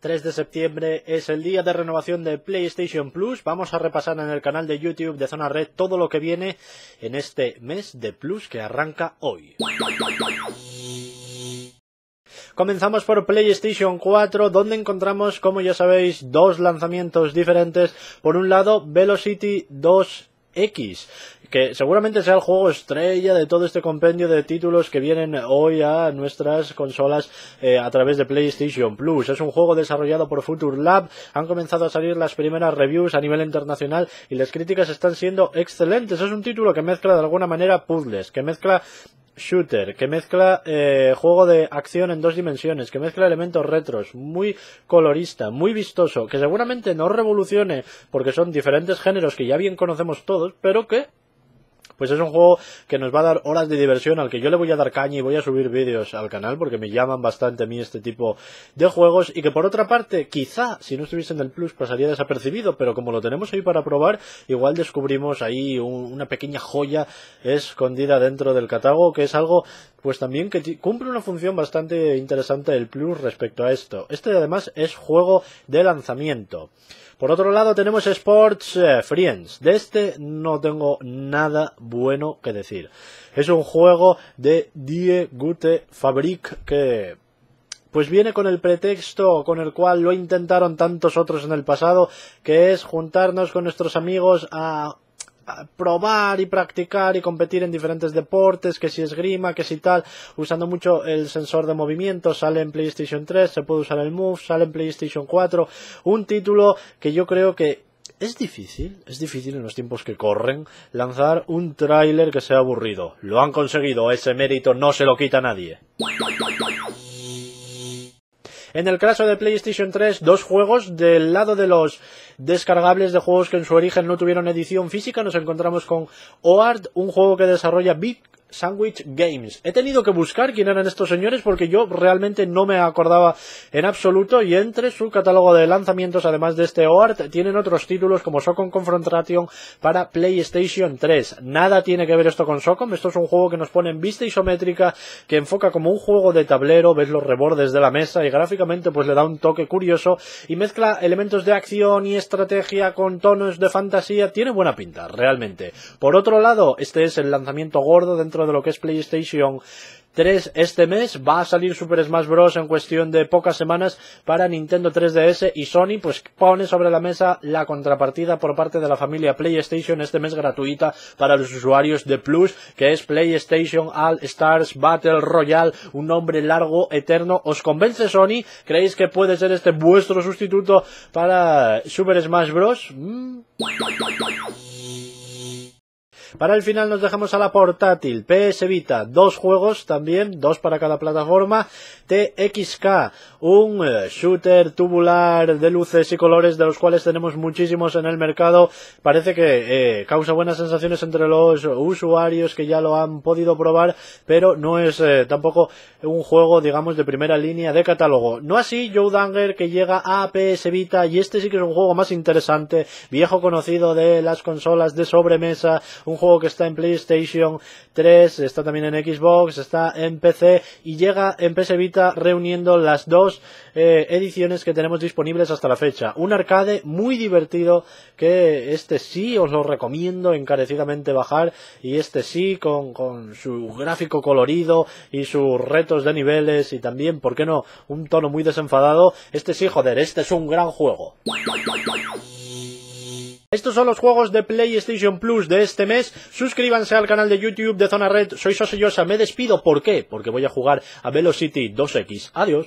3 de septiembre es el día de renovación de PlayStation Plus. Vamos a repasar en el canal de YouTube de Zona Red todo lo que viene en este mes de Plus que arranca hoy. Comenzamos por PlayStation 4, donde encontramos, como ya sabéis, dos lanzamientos diferentes. Por un lado, Velocity 2 X, que seguramente sea el juego estrella de todo este compendio de títulos que vienen hoy a nuestras consolas eh, a través de PlayStation Plus. Es un juego desarrollado por Future Lab, han comenzado a salir las primeras reviews a nivel internacional y las críticas están siendo excelentes. Es un título que mezcla de alguna manera puzzles, que mezcla shooter, que mezcla eh, juego de acción en dos dimensiones, que mezcla elementos retros, muy colorista, muy vistoso, que seguramente no revolucione porque son diferentes géneros que ya bien conocemos todos, pero que pues es un juego que nos va a dar horas de diversión, al que yo le voy a dar caña y voy a subir vídeos al canal, porque me llaman bastante a mí este tipo de juegos, y que por otra parte, quizá, si no estuviesen en el Plus, pasaría desapercibido, pero como lo tenemos ahí para probar, igual descubrimos ahí una pequeña joya escondida dentro del catálogo, que es algo pues también que cumple una función bastante interesante el Plus respecto a esto. Este además es juego de lanzamiento. Por otro lado tenemos Sports eh, Friends. De este no tengo nada bueno que decir. Es un juego de Die Gute Fabrik que pues viene con el pretexto con el cual lo intentaron tantos otros en el pasado, que es juntarnos con nuestros amigos a probar y practicar y competir en diferentes deportes, que si esgrima, que si tal, usando mucho el sensor de movimiento, sale en PlayStation 3, se puede usar el Move, sale en PlayStation 4, un título que yo creo que es difícil, es difícil en los tiempos que corren lanzar un tráiler que sea aburrido. Lo han conseguido, ese mérito no se lo quita nadie. En el caso de PlayStation 3, dos juegos del lado de los descargables de juegos que en su origen no tuvieron edición física. Nos encontramos con OARD, un juego que desarrolla Big Sandwich Games. He tenido que buscar quién eran estos señores porque yo realmente no me acordaba en absoluto y entre su catálogo de lanzamientos, además de este OART, tienen otros títulos como Socom Confrontation para PlayStation 3. Nada tiene que ver esto con Socom, esto es un juego que nos pone en vista isométrica, que enfoca como un juego de tablero, ves los rebordes de la mesa y gráficamente pues le da un toque curioso y mezcla elementos de acción y estrategia con tonos de fantasía, tiene buena pinta, realmente. Por otro lado, este es el lanzamiento gordo dentro de lo que es PlayStation 3 este mes. Va a salir Super Smash Bros. en cuestión de pocas semanas para Nintendo 3DS y Sony, pues pone sobre la mesa la contrapartida por parte de la familia PlayStation este mes gratuita para los usuarios de Plus, que es PlayStation All Stars Battle Royale, un nombre largo, eterno. ¿Os convence Sony? ¿Creéis que puede ser este vuestro sustituto para Super Smash Bros? Mm. Para el final nos dejamos a la portátil, PS Vita, dos juegos también, dos para cada plataforma, TXK, un eh, shooter tubular de luces y colores de los cuales tenemos muchísimos en el mercado, parece que eh, causa buenas sensaciones entre los usuarios que ya lo han podido probar, pero no es eh, tampoco un juego, digamos, de primera línea de catálogo. No así Joe Danger que llega a PS Vita y este sí que es un juego más interesante, viejo conocido de las consolas de sobremesa, un juego que está en PlayStation 3, está también en Xbox, está en PC y llega en PS Vita reuniendo las dos eh, ediciones que tenemos disponibles hasta la fecha. Un arcade muy divertido que este sí os lo recomiendo encarecidamente bajar y este sí con, con su gráfico colorido y sus retos de niveles y también, ¿por qué no?, un tono muy desenfadado. Este sí, joder, este es un gran juego. Estos son los juegos de PlayStation Plus de este mes. Suscríbanse al canal de YouTube de Zona Red. Soy Sosellosa. Me despido. ¿Por qué? Porque voy a jugar a Velocity 2X. Adiós.